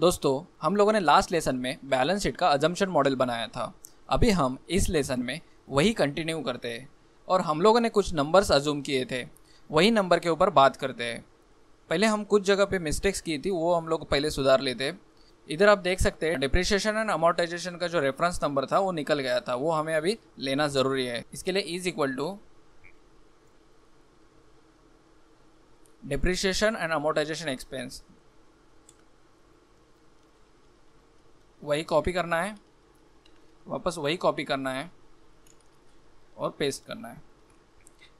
दोस्तों हम लोगों ने लास्ट लेसन में बैलेंस शीट का अजम्पशन मॉडल बनाया था अभी हम इस लेसन में वही कंटिन्यू करते हैं और हम लोगों ने कुछ नंबर्स अजूम किए थे वही नंबर के ऊपर बात करते हैं पहले हम कुछ जगह पे मिस्टेक्स की थी वो हम लोग पहले सुधार लेते इधर आप देख सकते हैं डिप्रिशिएशन एंड अमोर्टाइजेशन का जो रेफरेंस नंबर था वो निकल गया था वो हमें अभी लेना ज़रूरी है इसके लिए is equal to depreciation and amortization expense वही कॉपी करना है वापस वही कॉपी करना है और पेस्ट करना है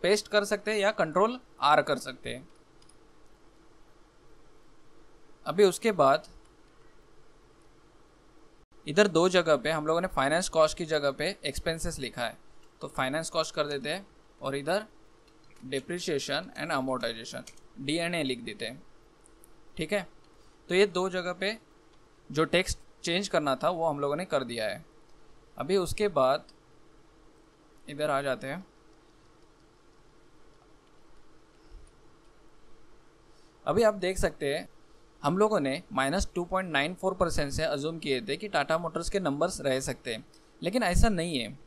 पेस्ट कर सकते हैं या कंट्रोल आर कर सकते हैं अभी उसके बाद इधर दो जगह पे हम लोगों ने फाइनेंस कॉस्ट की जगह पे एक्सपेंसेस लिखा है तो फाइनेंस कॉस्ट कर देते हैं और इधर depreciation and amortization D N A लिख देते हैं ठीक है तो ये दो जगह पे जो टेक्स्ट चेंज करना था वो हम लोगों ने कर दिया है अभी उसके बाद इधर आ जाते हैं अभी आप देख सकते हैं हम लोगों ने minus two point nine four percent से अजूम किए थे कि टाटा मोटर्स के नंबर्स रह सकते हैं लेकिन ऐसा नहीं है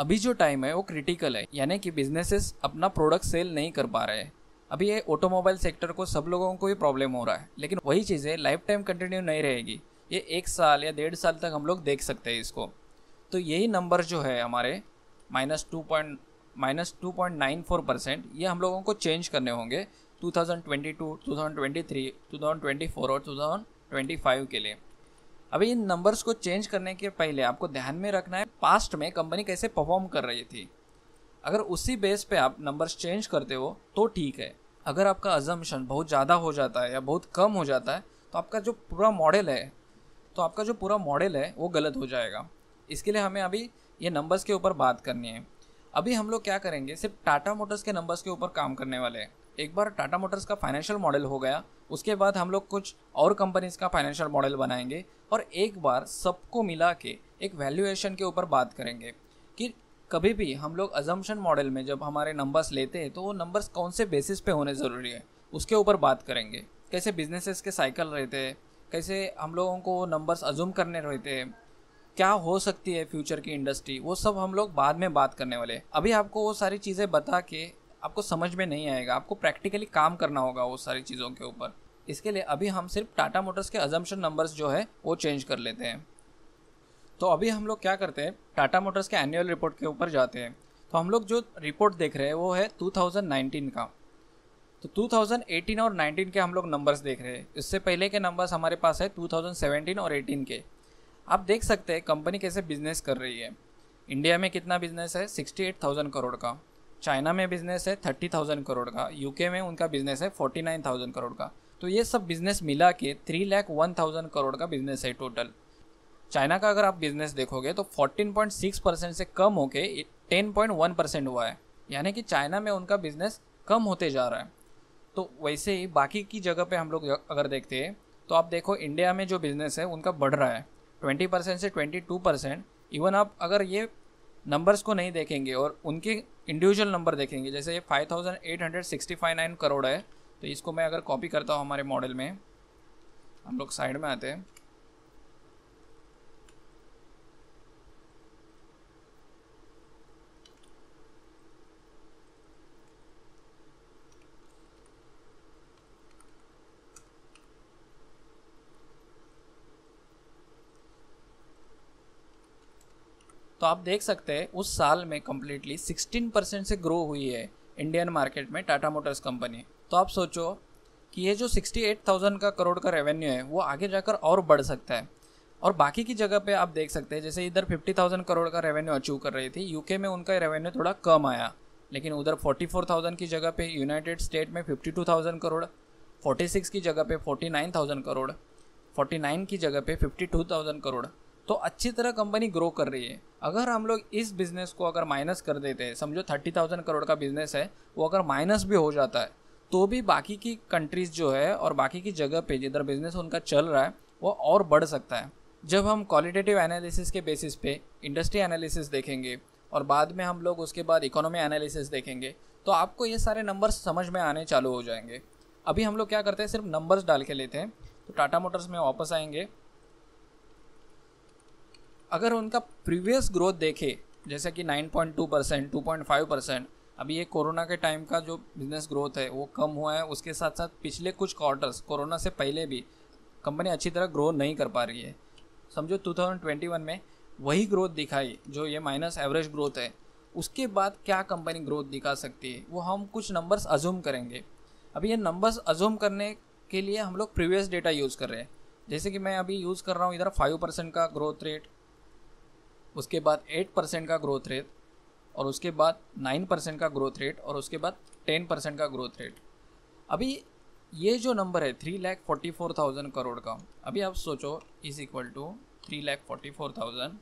अभी जो टाइम है वो क्रिटिकल है यानी कि बिजनेसेस अपना प्रोडक्ट सेल नहीं कर पा रहे हैं अभी ये ऑटोमोबाइल सेक्टर को सब लोगों को ही प्रॉब्लम हो रहा है लेकिन वही चीज़ें लाइफ टाइम कंटिन्यू नहीं रहेगी ये एक साल या डेढ़ साल तक हम लोग देख सकते हैं इसको तो यही नंबर जो है हमारे minus two point minus two point nine four percent ये हम लोगों को चेंज करने होंगे two two two two thousand thousand twenty twenty three thousand twenty four और टू थाउजेंड ट्वेंटी फाइव के लिए अभी इन नंबर्स को चेंज करने के पहले आपको ध्यान में रखना है पास्ट में कंपनी कैसे परफॉर्म कर रही थी अगर उसी बेस पे आप नंबर्स चेंज करते हो तो ठीक है अगर आपका अजम्पशन बहुत ज़्यादा हो जाता है या बहुत कम हो जाता है तो आपका जो पूरा मॉडल है तो आपका जो पूरा मॉडल है वो गलत हो जाएगा इसके लिए हमें अभी ये नंबर्स के ऊपर बात करनी है अभी हम लोग क्या करेंगे सिर्फ टाटा मोटर्स के नंबर्स के ऊपर काम करने वाले हैं एक बार टाटा मोटर्स का फाइनेंशियल मॉडल हो गया उसके बाद हम लोग कुछ और कंपनीज का फाइनेंशियल मॉडल बनाएंगे और एक बार सबको मिला के एक वैल्यूएशन के ऊपर बात करेंगे कि कभी भी हम लोग अजम्पन मॉडल में जब हमारे नंबर्स लेते हैं तो वो नंबर्स कौन से बेसिस पे होने ज़रूरी है उसके ऊपर बात करेंगे कैसे बिजनेसेस के साइकिल रहते हैं कैसे हम लोगों को नंबर्स अजूम करने रहते हैं क्या हो सकती है फ्यूचर की इंडस्ट्री वो सब हम लोग बाद में बात करने वाले अभी आपको वो सारी चीज़ें बता के आपको समझ में नहीं आएगा आपको प्रैक्टिकली काम करना होगा वो सारी चीज़ों के ऊपर इसके लिए अभी हम सिर्फ टाटा मोटर्स के अजम्पन नंबर्स जो है वो चेंज कर लेते हैं तो अभी हम लोग क्या करते हैं टाटा मोटर्स के एनुअल रिपोर्ट के ऊपर जाते हैं तो हम लोग जो रिपोर्ट देख रहे हैं वो है 2019 का तो 2018 और 19 के हम लोग नंबर्स देख रहे हैं इससे पहले के नंबर्स हमारे पास है 2017 और 18 के आप देख सकते हैं कंपनी कैसे बिजनेस कर रही है इंडिया में कितना बिजनेस है 68,000 करोड़ का चाइना में बिजनेस है 30,000 करोड़ का यूके में उनका बिजनेस है 49,000 करोड़ का तो ये सब बिजनेस मिला के three lakh one thousand crore का बिजनेस है टोटल चाइना का अगर आप बिजनेस देखोगे तो 14.6 परसेंट से कम होके 10.1 परसेंट हुआ है यानी कि चाइना में उनका बिजनेस कम होते जा रहा है तो वैसे ही बाकी की जगह पे हम लोग अगर देखते हैं तो आप देखो इंडिया में जो बिज़नेस है उनका बढ़ रहा है ट्वेंटी परसेंट से ट्वेंटी टू परसेंट इवन आप अगर ये नंबर्स को नहीं देखेंगे और उनके इंडिविजुअल नंबर देखेंगे जैसे ये five thousand eight hundred sixty five nine crore है तो इसको मैं अगर कॉपी करता हूँ हमारे मॉडल में हम लोग साइड में आते हैं तो आप देख सकते हैं उस साल में कम्प्लीटली सिक्सटीन परसेंट से ग्रो हुई है इंडियन मार्केट में टाटा मोटर्स कंपनी तो आप सोचो कि ये जो सिक्सटी एट थाउजेंड का करोड़ का रेवेन्यू है वो आगे जाकर और बढ़ सकता है और बाकी की जगह पे आप देख सकते हैं जैसे इधर फिफ्टी थाउजेंड करोड़ का रेवेन्यू अचीव कर रही थी यूके में उनका रेवेन्यू थोड़ा कम आया लेकिन उधर फोर्टी फोर थाउजेंड की जगह पे यूनाइटेड स्टेट में fifty two thousand crore six की जगह पे forty nine thousand crore nine की जगह पे फ़िफ्टी टू थाउज़ेंड करोड़ तो अच्छी तरह कंपनी ग्रो कर रही है अगर हम लोग इस बिज़नेस को अगर माइनस कर देते हैं समझो थर्टी थाउजेंड करोड़ का बिज़नेस है वो अगर माइनस भी हो जाता है तो भी बाकी की कंट्रीज़ जो है और बाकी की जगह पे जिधर बिज़नेस उनका चल रहा है वो और बढ़ सकता है जब हम क्वालिटेटिव एनालिसिस के बेसिस पे इंडस्ट्री एनालिसिस देखेंगे और बाद में हम लोग उसके बाद इकोनॉमी एनालिसिस देखेंगे तो आपको ये सारे नंबर्स समझ में आने चालू हो जाएंगे अभी हम लोग क्या करते हैं सिर्फ नंबर्स डाल के लेते हैं तो टाटा मोटर्स में वापस आएंगे अगर उनका प्रीवियस ग्रोथ देखे जैसे कि 9.2 परसेंट टू परसेंट अभी ये कोरोना के टाइम का जो बिज़नेस ग्रोथ है वो कम हुआ है उसके साथ साथ पिछले कुछ क्वार्टर्स कोरोना से पहले भी कंपनी अच्छी तरह ग्रो नहीं कर पा रही है समझो 2021 में वही ग्रोथ दिखाई जो ये माइनस एवरेज ग्रोथ है उसके बाद क्या कंपनी ग्रोथ दिखा सकती है वो हम कुछ नंबर्स अजूम करेंगे अभी ये नंबर्स अजूम करने के लिए हम लोग प्रीवियस डेटा यूज़ कर रहे हैं जैसे कि मैं अभी यूज़ कर रहा हूँ इधर फाइव परसेंट का ग्रोथ रेट उसके बाद एट परसेंट का ग्रोथ रेट और उसके बाद नाइन परसेंट का ग्रोथ रेट और उसके बाद टेन परसेंट का ग्रोथ रेट अभी ये जो नंबर है three lakh forty four thousand crore का अभी आप सोचो is equal to three lakh forty four thousand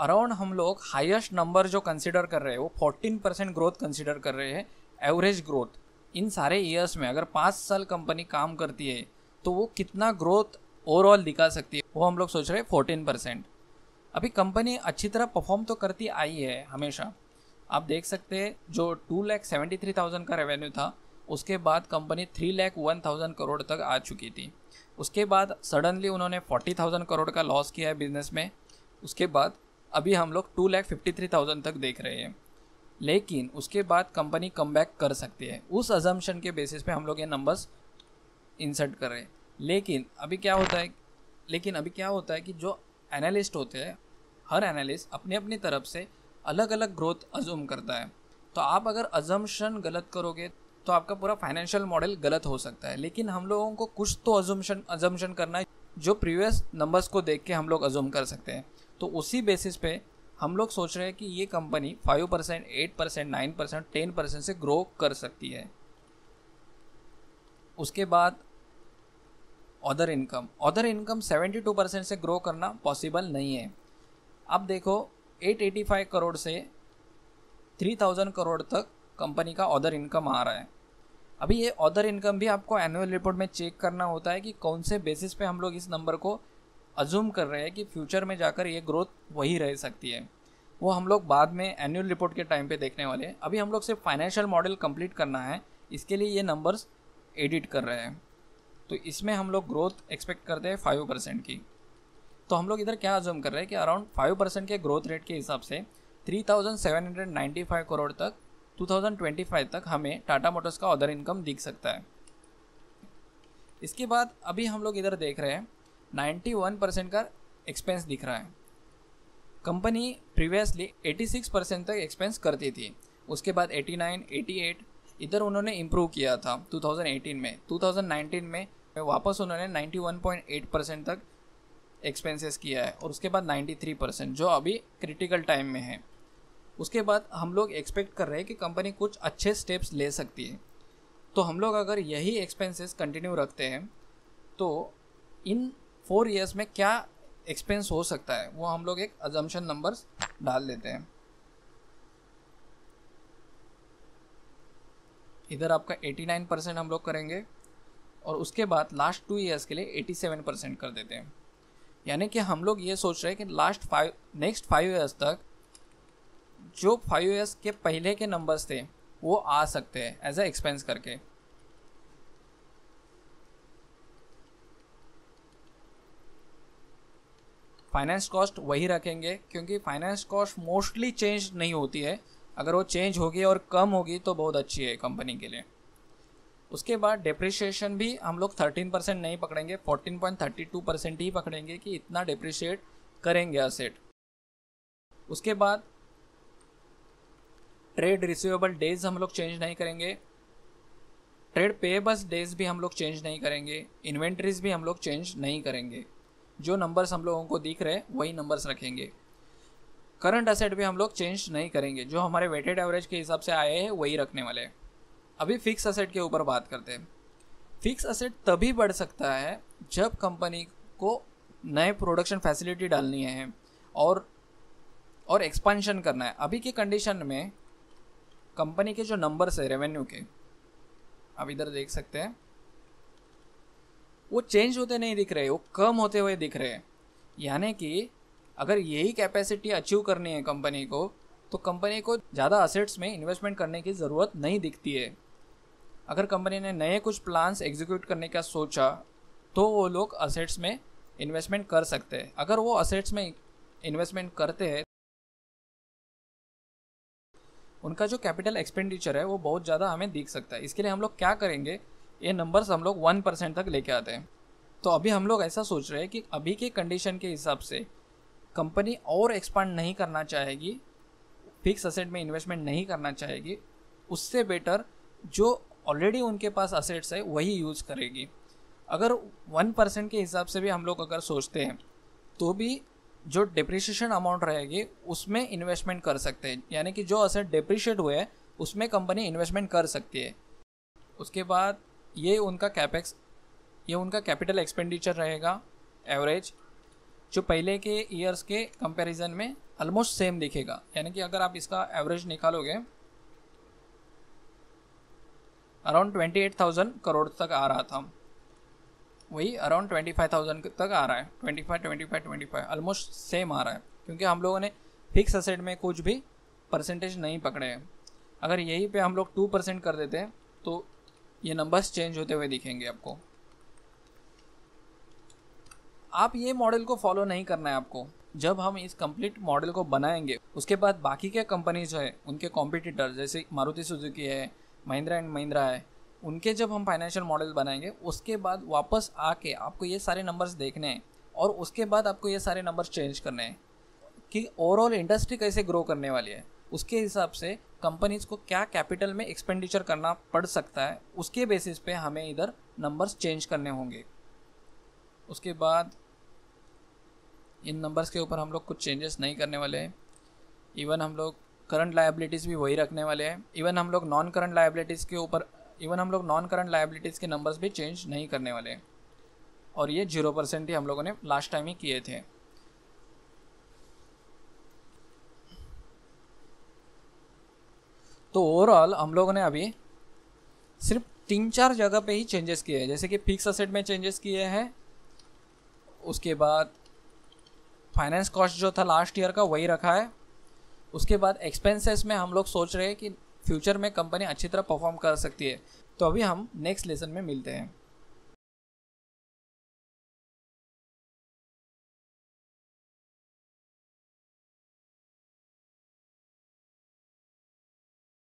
around हम लोग हाईएस्ट नंबर जो कंसिडर कर रहे हैं वो 14 परसेंट ग्रोथ कंसिडर कर रहे हैं एवरेज ग्रोथ इन सारे ईयर्स में अगर पाँच साल कंपनी काम करती है तो वो कितना ग्रोथ ओवरऑल दिखा सकती है वो हम लोग सोच रहे हैं फोर्टीन परसेंट अभी कंपनी अच्छी तरह परफॉर्म तो करती आई है हमेशा आप देख सकते हैं जो two lakh seventy three thousand का रेवेन्यू था उसके बाद company three lakh one thousand crore तक आ चुकी थी उसके बाद सडनली उन्होंने फोर्टी थाउजेंड करोड़ का लॉस किया है बिजनेस में उसके बाद अभी हम लोग two lakh fifty three thousand तक देख रहे हैं लेकिन उसके बाद कंपनी कम कर सकती है उस अजम्पन के बेसिस पे हम लोग ये नंबर्स इंसर्ट कर रहे हैं लेकिन अभी क्या होता है लेकिन अभी क्या होता है कि जो एनालिस्ट होते हैं हर एनालिस्ट अपनी अपनी तरफ से अलग अलग ग्रोथ अजूम करता है तो आप अगर अजम्पन गलत करोगे तो आपका पूरा फाइनेंशियल मॉडल गलत हो सकता है लेकिन हम लोगों को कुछ तो अजम्पन अजम्पन करना है जो प्रीवियस नंबर्स को देख के हम लोग अजूम कर सकते हैं तो उसी बेसिस पे हम लोग सोच रहे हैं कि ये company five percent eight percent nine percent ten percent से ग्रो कर सकती है उसके बाद other income other income seventy two percent से ग्रो करना पॉसिबल नहीं है अब देखो एट एटी फाइव करोड़ से थ्री थाउजेंड करोड़ तक कंपनी का अदर इनकम आ रहा है अभी ये अदर इनकम भी आपको एनुअल रिपोर्ट में चेक करना होता है कि कौन से बेसिस पे हम लोग इस नंबर को अजूम कर रहे हैं कि फ्यूचर में जाकर ये ग्रोथ वही रह सकती है वो हम लोग बाद में एनुअल रिपोर्ट के टाइम पे देखने वाले हैं अभी हम लोग सिर्फ फाइनेंशियल मॉडल कंप्लीट करना है इसके लिए ये नंबर्स एडिट कर रहे हैं तो इसमें हम लोग ग्रोथ एक्सपेक्ट करते हैं फाइव परसेंट की तो हम लोग इधर क्या अजूम कर रहे हैं कि अराउंड फाइव परसेंट के ग्रोथ रेट के हिसाब से three thousand seven hundred ninety five crore तक टू थाउजेंड ट्वेंटी फाइव तक हमें टाटा मोटर्स का अदर इनकम दिख सकता है इसके बाद अभी हम लोग इधर देख रहे हैं 91 परसेंट का एक्सपेंस दिख रहा है कंपनी प्रीवियसली 86 परसेंट तक एक्सपेंस करती थी उसके बाद 89, 88 इधर उन्होंने इम्प्रूव किया था 2018 में 2019 में वापस उन्होंने 91.8 परसेंट तक एक्सपेंसेस किया है और उसके बाद 93 परसेंट जो अभी क्रिटिकल टाइम में है उसके बाद हम लोग एक्सपेक्ट कर रहे हैं कि कंपनी कुछ अच्छे स्टेप्स ले सकती है तो हम लोग अगर यही एक्सपेंसेस कंटिन्यू रखते हैं तो इन फोर ईयर्स में क्या एक्सपेंस हो सकता है वो हम लोग एक अजम्पन नंबर्स डाल देते हैं इधर आपका 89 परसेंट हम लोग करेंगे और उसके बाद लास्ट टू ईयर्स के लिए 87 परसेंट कर देते हैं यानी कि हम लोग ये सोच रहे हैं कि last five next five years तक जो फाइव ईयर्स के पहले के नंबर्स थे वो आ सकते हैं एज अ एक्सपेंस करके फाइनेंस कॉस्ट वही रखेंगे क्योंकि फाइनेंस कॉस्ट मोस्टली चेंज नहीं होती है अगर वो चेंज होगी और कम होगी तो बहुत अच्छी है कंपनी के लिए उसके बाद डिप्रिशिएशन भी हम लोग थर्टीन परसेंट नहीं पकड़ेंगे fourteen point thirty two percent ही पकड़ेंगे कि इतना डिप्रिशिएट करेंगे असेट उसके बाद ट्रेड रिसिवेबल डेज हम लोग चेंज नहीं करेंगे ट्रेड पेबल्स डेज भी हम लोग चेंज नहीं करेंगे इन्वेंट्रीज भी हम लोग चेंज नहीं करेंगे जो नंबर्स हम लोगों को दिख रहे हैं वही नंबर्स रखेंगे करंट असेट भी हम लोग चेंज नहीं करेंगे जो हमारे वेटेड एवरेज के हिसाब से आए हैं वही रखने वाले हैं अभी फिक्स असेट के ऊपर बात करते हैं फिक्स असेट तभी बढ़ सकता है जब कंपनी को नए प्रोडक्शन फैसिलिटी डालनी है और और एक्सपेंशन करना है अभी के कंडीशन में कंपनी के जो नंबर्स है रेवेन्यू के अब इधर देख सकते हैं वो चेंज होते नहीं दिख रहे वो कम होते हुए दिख रहे हैं यानी कि अगर यही कैपेसिटी अचीव करनी है कंपनी को तो कंपनी को ज़्यादा असेट्स में इन्वेस्टमेंट करने की ज़रूरत नहीं दिखती है अगर कंपनी ने नए कुछ प्लान्स एग्जीक्यूट करने का सोचा तो वो लोग असेट्स में इन्वेस्टमेंट कर सकते हैं अगर वो असेट्स में इन्वेस्टमेंट करते हैं उनका जो कैपिटल एक्सपेंडिचर है वो बहुत ज़्यादा हमें दिख सकता है इसके लिए हम लोग क्या करेंगे ये नंबर्स हम लोग वन परसेंट तक लेके आते हैं तो अभी हम लोग ऐसा सोच रहे हैं कि अभी के कंडीशन के हिसाब से कंपनी और एक्सपांड नहीं करना चाहेगी फिक्स असेट में इन्वेस्टमेंट नहीं करना चाहेगी उससे बेटर जो ऑलरेडी उनके पास असेट्स है वही यूज़ करेगी अगर वन परसेंट के हिसाब से भी हम लोग अगर सोचते हैं तो भी जो डिप्रिशिएशन अमाउंट रहेगी उसमें इन्वेस्टमेंट कर सकते हैं यानी कि जो असेट डिप्रिशिएट हुए हैं उसमें कंपनी इन्वेस्टमेंट कर सकती है उसके बाद ये उनका कैपेक्स ये उनका कैपिटल एक्सपेंडिचर रहेगा एवरेज जो पहले के ईयर्स के कंपैरिजन में ऑलमोस्ट सेम दिखेगा यानी कि अगर आप इसका एवरेज निकालोगे around twenty eight thousand crore तक आ रहा था वही अराउंड ट्वेंटी फाइव थाउजेंड तक आ रहा है twenty five twenty five twenty five almost same आ रहा है क्योंकि हम लोगों ने फिक्स असेट में कुछ भी परसेंटेज नहीं पकड़े हैं अगर यहीं पे हम लोग टू परसेंट कर देते तो ये नंबर्स चेंज होते हुए दिखेंगे आपको आप ये मॉडल को फॉलो नहीं करना है आपको जब हम इस कंप्लीट मॉडल को बनाएंगे उसके बाद बाकी के कंपनीज है उनके कॉम्पिटिटर जैसे मारुति सुजुकी है महिंद्रा एंड महिंद्रा है उनके जब हम फाइनेंशियल मॉडल बनाएंगे उसके बाद वापस आके आपको ये सारे नंबर्स देखने हैं और उसके बाद आपको ये सारे नंबर्स चेंज करने हैं कि ओवरऑल इंडस्ट्री कैसे ग्रो करने वाली है उसके हिसाब से कंपनीज को क्या कैपिटल में एक्सपेंडिचर करना पड़ सकता है उसके बेसिस पे हमें इधर नंबर्स चेंज करने होंगे उसके बाद इन नंबर्स के ऊपर हम लोग कुछ चेंजेस नहीं करने वाले हैं इवन हम लोग करंट लाइबिलिटीज़ भी वही रखने वाले हैं इवन हम लोग नॉन करंट लाइबिलिटीज़ के ऊपर इवन हम लोग नॉन करंट लाइबिलिटीज़ के नंबर्स भी चेंज नहीं करने वाले हैं और ये जीरो परसेंट ही हम लोगों ने लास्ट टाइम ही किए थे तो ओवरऑल हम लोगों ने अभी सिर्फ तीन चार जगह पे ही चेंजेस किए हैं जैसे कि फिक्स असेट में चेंजेस किए हैं उसके बाद फाइनेंस कॉस्ट जो था लास्ट ईयर का वही रखा है उसके बाद एक्सपेंसेस में हम लोग सोच रहे हैं कि फ्यूचर में कंपनी अच्छी तरह परफॉर्म कर सकती है तो अभी हम नेक्स्ट लेसन में मिलते हैं